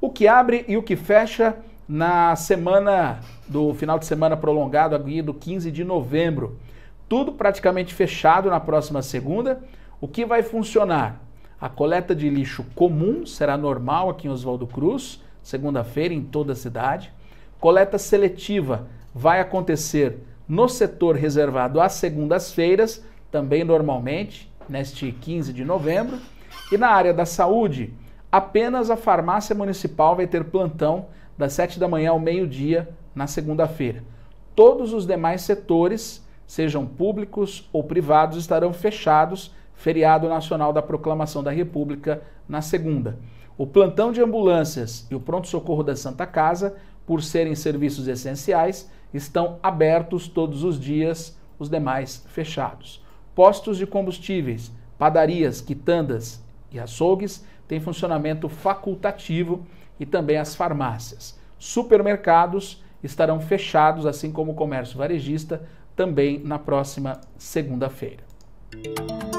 o que abre e o que fecha na semana do final de semana prolongado aqui do 15 de novembro. Tudo praticamente fechado na próxima segunda. O que vai funcionar? A coleta de lixo comum será normal aqui em Oswaldo Cruz, segunda-feira em toda a cidade. Coleta seletiva vai acontecer no setor reservado às segundas-feiras, também normalmente, neste 15 de novembro. E na área da saúde, Apenas a farmácia municipal vai ter plantão das 7 da manhã ao meio-dia na segunda-feira. Todos os demais setores, sejam públicos ou privados, estarão fechados, feriado nacional da Proclamação da República na segunda. O plantão de ambulâncias e o pronto-socorro da Santa Casa, por serem serviços essenciais, estão abertos todos os dias, os demais fechados. Postos de combustíveis, padarias, quitandas e açougues tem funcionamento facultativo e também as farmácias. Supermercados estarão fechados, assim como o comércio varejista, também na próxima segunda-feira.